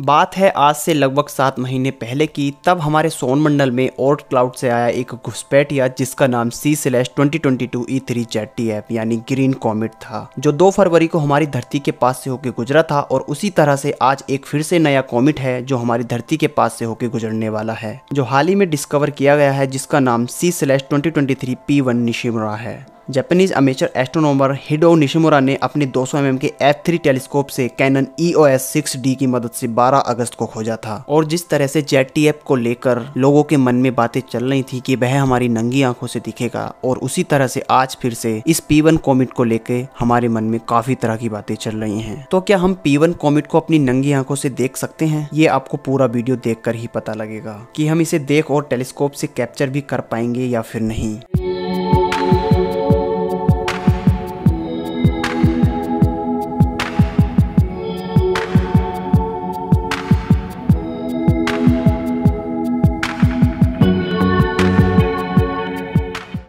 बात है आज से लगभग सात महीने पहले की तब हमारे सोनमंडल में ओर्ट क्लाउड से आया एक घुसपैठिया जिसका नाम C slash twenty twenty two E three चैट टी यानी ग्रीन कॉमेट था जो 2 फरवरी को हमारी धरती के पास से होकर गुजरा था और उसी तरह से आज एक फिर से नया कॉमेट है जो हमारी धरती के पास से होकर गुजरने वाला है जो हाल ही में डिस्कवर किया गया है जिसका नाम C slash twenty twenty three P one है Japanese amateur astronomer Hideo Nishimura ने अपने 200 सौ mm के एफ थ्री टेलीस्कोप से कैनन EOS 6D की मदद से 12 अगस्त को खोजा था और जिस तरह से जेट को लेकर लोगों के मन में बातें चल रही थी कि वह हमारी नंगी आंखों से दिखेगा और उसी तरह से आज फिर से इस P1 वन कॉमिट को लेकर हमारे मन में काफी तरह की बातें चल रही है तो क्या हम पी वन कॉमिट को अपनी नंगी आंखों से देख सकते हैं ये आपको पूरा वीडियो देख ही पता लगेगा की हम इसे देख और टेलीस्कोप से कैप्चर भी कर पाएंगे या फिर नहीं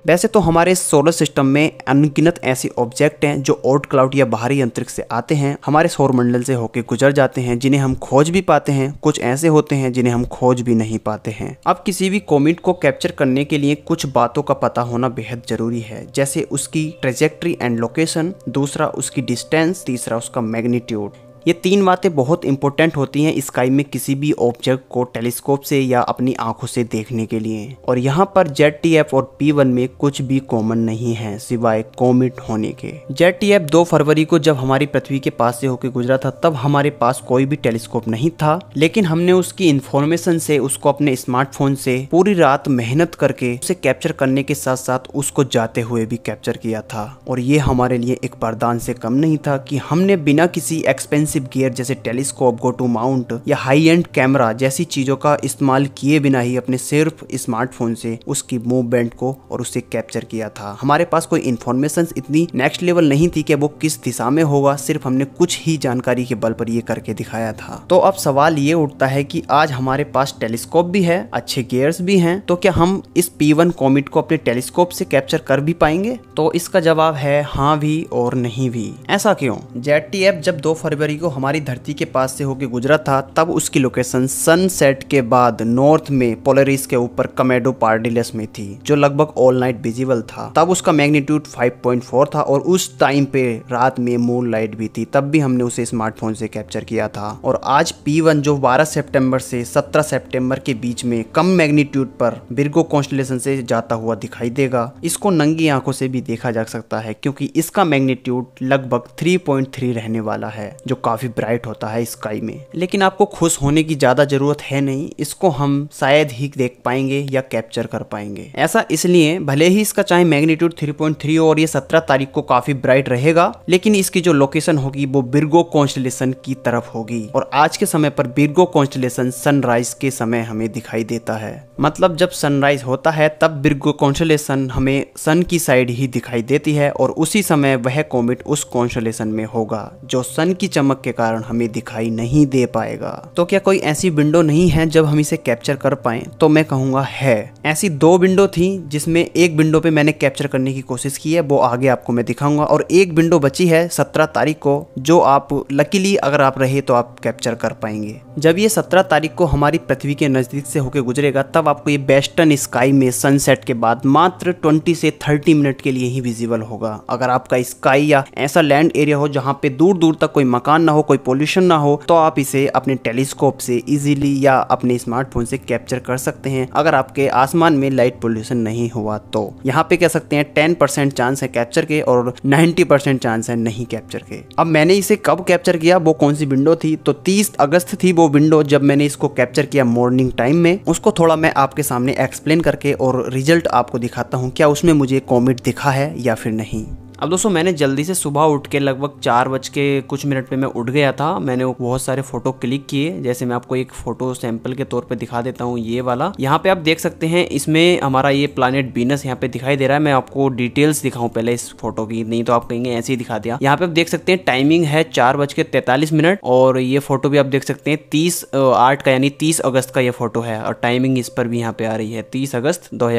वैसे तो हमारे सोलर सिस्टम में अनगिनत ऐसे ऑब्जेक्ट हैं जो ओट क्लाउड या बाहरी अंतरिक्ष से आते हैं हमारे सौरमंडल से होकर गुजर जाते हैं जिन्हें हम खोज भी पाते हैं कुछ ऐसे होते हैं जिन्हें हम खोज भी नहीं पाते हैं अब किसी भी कॉमिट को कैप्चर करने के लिए कुछ बातों का पता होना बेहद जरूरी है जैसे उसकी ट्रेजेक्ट्री एंड लोकेशन दूसरा उसकी डिस्टेंस तीसरा उसका मैग्नीट्यूड ये तीन बातें बहुत इंपॉर्टेंट होती हैं स्काई में किसी भी ऑब्जेक्ट को टेलीस्कोप से या अपनी आंखों से देखने के लिए और यहाँ पर जेड टी एफ और पी वन में कुछ भी कॉमन नहीं है सिवाय कॉमिट होने के जेड टी एफ दो फरवरी को जब हमारी पृथ्वी के पास से होकर गुजरा था तब हमारे पास कोई भी टेलीस्कोप नहीं था लेकिन हमने उसकी इन्फॉर्मेशन से उसको अपने स्मार्टफोन से पूरी रात मेहनत करके उसे कैप्चर करने के साथ साथ उसको जाते हुए भी कैप्चर किया था और ये हमारे लिए एक वरदान से कम नहीं था कि हमने बिना किसी एक्सपेंसिव एक्सपेंसिव गियर जैसे टेलीस्कोप गो टू माउंट या हाई एंड कैमरा जैसी चीजों का इस्तेमाल किए बिना ही अपने सिर्फ स्मार्टफोन से उसकी मूवमेंट को और उसे कैप्चर किया था हमारे पास कोई इन्फॉर्मेशन इतनी नेक्स्ट लेवल नहीं थी कि वो किस दिशा में होगा सिर्फ हमने कुछ ही जानकारी के बल पर ये करके दिखाया था तो अब सवाल ये उठता है कि आज हमारे पास टेलीस्कोप भी है अच्छे गियर्स भी हैं तो क्या हम इस वन कॉमिट को अपने टेलीस्कोप से कैप्चर कर भी पाएंगे तो इसका जवाब है हाँ भी और नहीं भी ऐसा क्यों जेट जब दो फरवरी को हमारी धरती के पास से होकर गुजरा था तब उसकी लोकेशन सनसेट के बाद नॉर्थ में पोलरिस के ऊपर कमेडो पार्डिलस में थी जो लगभग ऑल नाइट विजिबल था तब उसका मैग्नीट्यूड 5.4 था और उस टाइम पे रात में मून लाइट भी थी तब भी हमने उसे स्मार्टफोन से कैप्चर किया था और आज पी जो बारह सेप्टेम्बर से सत्रह सेप्टेम्बर के बीच में कम मैग्नीट्यूड पर बिरगो कॉन्स्टलेशन से जाता हुआ दिखाई देगा इसको नंगी आंखों से भी देखा जा सकता है क्योंकि इसका मैग्नीट्यूड लगभग थ्री रहने वाला है जो काफ़ी ब्राइट होता है स्काई में लेकिन आपको खुश होने की ज़्यादा ज़रूरत है नहीं इसको हम शायद ही देख पाएंगे या कैप्चर कर पाएंगे ऐसा इसलिए भले ही इसका चाहे मैग्नीट्यूड 3.3 और ये 17 तारीख को काफ़ी ब्राइट रहेगा लेकिन इसकी जो लोकेशन होगी वो बिरगो कॉन्स्टलेशन की तरफ होगी और आज के समय पर बिरगो कॉन्स्टलेशन सनराइज के समय हमें दिखाई देता है मतलब जब सनराइज होता है तब बिरगो कॉन्स्टलेशन हमें सन की साइड ही दिखाई देती है और उसी समय वह कॉमिट उस कॉन्स्टलेशन में होगा जो सन की चमक के कारण हमें दिखाई नहीं दे पाएगा तो क्या कोई ऐसी विंडो नहीं है जब हम इसे कैप्चर कर पाए तो मैं कहूंगा है ऐसी दो विंडो थी जिसमें एक विंडो पे मैंने कैप्चर करने की कोशिश की है वो आगे आपको मैं दिखाऊंगा और एक विंडो बची है सत्रह तारीख को जो आप लकीली अगर आप रहे तो आप कैप्चर कर पाएंगे जब ये सत्रह तारीख को हमारी पृथ्वी के नज़दीक से होकर गुजरेगा तब आपको ये वेस्टर्न स्काई में सनसेट के बाद मात्र ट्वेंटी से थर्टी मिनट के लिए ही विजिबल होगा अगर आपका स्काई या ऐसा लैंड एरिया हो जहाँ पे दूर दूर तक कोई मकान न ना हो कोई पोल्यूशन ना हो तो आप इसे अपने टेलीस्कोप से इजीली या अपने स्मार्टफोन से कैप्चर कर सकते हैं अगर आपके आसमान में लाइट पोल्यूशन नहीं हुआ तो यहाँ पे कह सकते हैं टेन परसेंट चांस है कैप्चर के और नाइन्टी परसेंट चांस है नहीं कैप्चर के अब मैंने इसे कब कैप्चर किया वो कौन सी विंडो थी तो तीस अगस्त थी वो विंडो जब मैंने इसको कैप्चर किया मॉर्निंग टाइम में उसको थोड़ा मैं आपके सामने एक्सप्लेन करके और रिजल्ट आपको दिखाता हूँ क्या उसमें मुझे कॉमिट दिखा है या फिर नहीं अब दोस्तों मैंने जल्दी से सुबह उठ के लगभग चार बज के कुछ मिनट पे मैं उठ गया था मैंने बहुत सारे फोटो क्लिक किए जैसे मैं आपको एक फोटो सैंपल के तौर पे दिखा देता हूँ ये वाला यहाँ पे आप देख सकते हैं इसमें हमारा ये प्लानट बीनस यहाँ पे दिखाई दे रहा है मैं आपको डिटेल्स दिखाऊँ पहले इस फोटो की नहीं तो आप कहेंगे ऐसे ही दिखा दिया यहाँ पे आप देख सकते हैं टाइमिंग है चार बज के तैतालीस मिनट और ये फोटो भी आप देख सकते हैं तीस आठ का यानी तीस अगस्त का ये फोटो है और टाइमिंग इस पर भी यहाँ पे आ रही है तीस अगस्त दो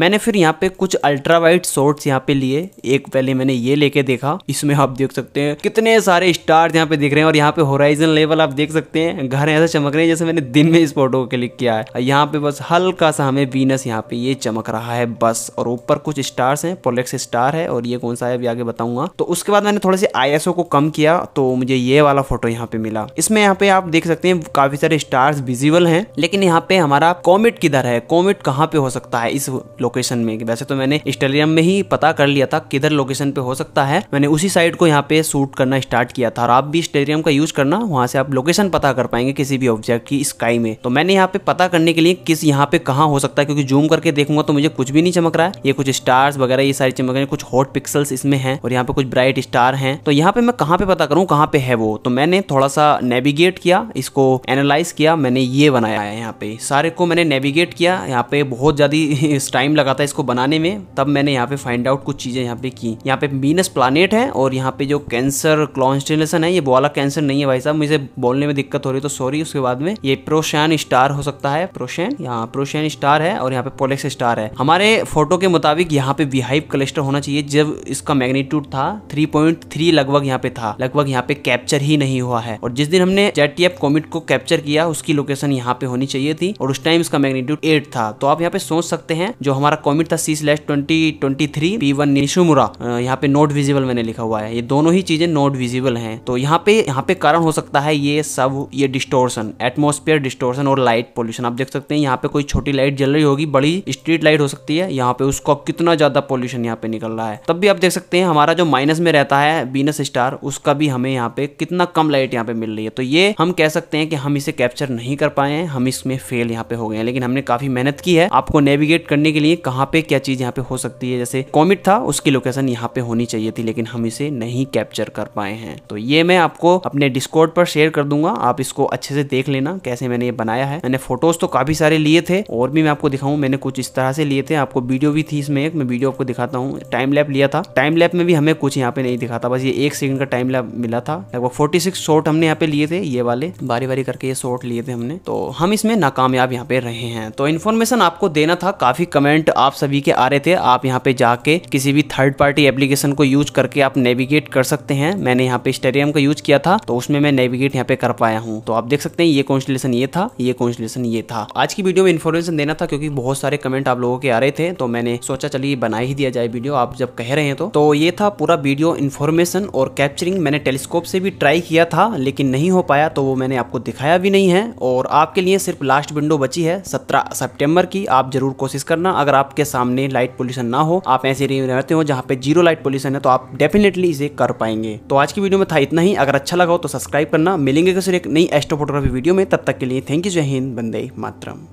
मैंने फिर यहाँ पे कुछ अल्ट्रा वाइट शॉर्ट्स यहाँ पे लिए एक पहले मैंने ये लेके देखा इसमें आप देख सकते हैं कितने सारे स्टार्स यहाँ पे दिख रहे हैं और यहाँ पे होराइजन लेवल आप देख सकते हैं घर ऐसे चमक रहे हैं जैसे मैंने दिन में इस फोटो को क्लिक किया है यहाँ पे बस हल्का सा हमें बीनस यहाँ पे ये चमक रहा है बस और ऊपर कुछ स्टार्स है पोलेक्स स्टार है और ये कौन सा है अभी आगे बताऊंगा तो उसके बाद मैंने थोड़े से आई को कम किया तो मुझे ये वाला फोटो यहाँ पे मिला इसमें यहाँ पे आप देख सकते हैं काफी सारे स्टार्स विजिबल हैं लेकिन यहाँ पे हमारा कॉमेट किधर है कॉमेट कहाँ पे हो सकता है इस लोकेशन में वैसे तो मैंने स्टेलियम में ही पता कर लिया था किधर लोकेशन पे हो सकता है मैंने उसी साइड को यहाँ पे शूट करना स्टार्ट किया था और आप भी स्टेडियम का यूज करना वहाँ से आप लोकेशन पता कर पाएंगे किसी भी ऑब्जेक्ट की स्काई में तो मैंने यहाँ पे पता करने के लिए किस यहाँ पे कहाँ हो सकता है क्योंकि जूम करके देखूंगा तो मुझे कुछ भी नहीं चमक रहा है ये कुछ स्टार्स वगैरह ये सारी चमक रही कुछ हॉट पिक्सल्स इसमें है और यहाँ पे कुछ ब्राइट स्टार है तो यहाँ पे मैं कहाँ पे पता करूँ कहाँ पे है वो तो मैंने थोड़ा सा नेविगेट किया इसको एनालाइज किया मैंने ये बनाया है यहाँ पे सारे को मैंने नेविगेट किया यहाँ पे बहुत ज्यादा टाइम लगा था इसको बनाने में तब मैंने यहाँ पे फाइंड आउट कुछ चीजें यहाँ पे की यहाँ पे मीनस प्लानिट है और यहाँ पे जो कैंसर क्लॉन्स्टेलेशन है ये वाला कैंसर नहीं है भाई साहब मुझे बोलने में दिक्कत हो रही तो सॉरी उसके बाद में ये प्रोशैन स्टार हो सकता है प्रोशैन यहाँ प्रोशैन स्टार है और यहाँ पे पोलेक्स स्टार है हमारे फोटो के मुताबिक यहाँ पे विहाइव क्लस्टर होना चाहिए जब इसका मैग्नीट्यूड था थ्री लगभग यहाँ पे था लगभग यहाँ पे कैप्चर ही नहीं हुआ है और जिस दिन हमने जेटीएफ कॉमिट को कैप्चर किया उसकी लोकेशन यहाँ पे होनी चाहिए थी और उस टाइम इसका मैग्नीट्यूड एट था तो आप यहाँ पे सोच सकते हैं जो हमारा कॉमिट था C slash twenty twenty three P one Nishimura यहाँ पे नोट विजिबल मैंने लिखा हुआ है ये दोनों ही चीज़ें नोट विजिबल हैं तो यहाँ पे यहाँ पे कारण हो सकता है ये सब ये डिस्टोर्शन एटमोस्फेयर डिस्टोर्शन और लाइट पोल्यूशन आप देख सकते हैं यहाँ पे कोई छोटी लाइट जल रही होगी बड़ी स्ट्रीट लाइट हो सकती है यहाँ पे उसको कितना ज़्यादा पॉल्यूशन यहाँ पे निकल रहा है तब भी आप देख सकते हैं हमारा जो माइनस में रहता है बीनस स्टार उसका भी हमें यहाँ पे कितना कम लाइट यहाँ पे मिल रही है तो ये हम कह सकते हैं कि हम इसे कैप्चर नहीं कर पाए हैं हम इसमें फेल यहाँ पे हो गए हैं लेकिन हमने काफ़ी मेहनत की है आपको नेविगेट करने के लिए कहाँ पे क्या चीज़ यहाँ पे हो सकती है जैसे कॉमिट था उसकी लोकेशन यहाँ पे होनी चाहिए थी लेकिन हम इसे नहीं कैप्चर कर पाए हैं तो ये मैं आपको अपने डिस्कॉर्ड पर शेयर कर दूंगा आप इसको अच्छे से देख लेना कैसे मैंने ये बनाया है मैंने फोटोज तो काफी सारे लिए थे और भी मैं आपको दिखाऊं मैंने कुछ इस तरह से लिए थे आपको वीडियो भी थी इसमें एक मैं वीडियो आपको दिखाता हूँ टाइम लैप लिया था टाइम लैप में भी हमें कुछ यहाँ पे नहीं दिखा था बस ये एक सेकंड का टाइम लैप मिला था लगभग फोर्टी सिक्स शॉर्ट हमने यहाँ पे लिए थे ये वाले बारी बारी करके ये शॉर्ट लिए थे हमने तो हम इसमें नाकामयाब यहाँ पे रहे हैं तो इन्फॉर्मेशन आपको देना था काफी कमेंट आप सभी के आ रहे थे आप यहाँ पे जाके किसी भी थर्ड पार्टी एप्लीकेशन को यूज करके आप नेविगेट कर सकते हैं मैंने यहाँ पे स्टेरियम का यूज किया था तो उसमें मैं नेविगेट यहाँ पे कर पाया हूँ तो आप देख सकते हैं ये कॉन्स्टलेशन ये था ये कॉन्स्टलेशन ये था आज की वीडियो में इन्फॉर्मेशन देना था क्योंकि बहुत सारे कमेंट आप लोगों के आ रहे थे तो मैंने सोचा चलिए बना ही दिया जाए वीडियो आप जब कह रहे हैं तो तो ये था पूरा वीडियो इन्फॉर्मेशन और कैप्चरिंग मैंने टेलीस्कोप से भी ट्राई किया था लेकिन नहीं हो पाया तो वो मैंने आपको दिखाया भी नहीं है और आपके लिए सिर्फ लास्ट विंडो बची है सत्रह सेप्टेम्बर की आप जरूर कोशिश करना अगर आपके सामने लाइट पोल्यूशन ना हो आप ऐसे रहते हो जहाँ पे जीरो जीरो लाइट पोल्यूशन है तो आप डेफिनेटली इसे कर पाएंगे तो आज की वीडियो में था इतना ही अगर अच्छा लगा हो तो सब्सक्राइब करना मिलेंगे किसी एक नई एस्ट्रो फोटोग्राफी वीडियो में तब तक के लिए थैंक यू जय हिंद बंदे मातरम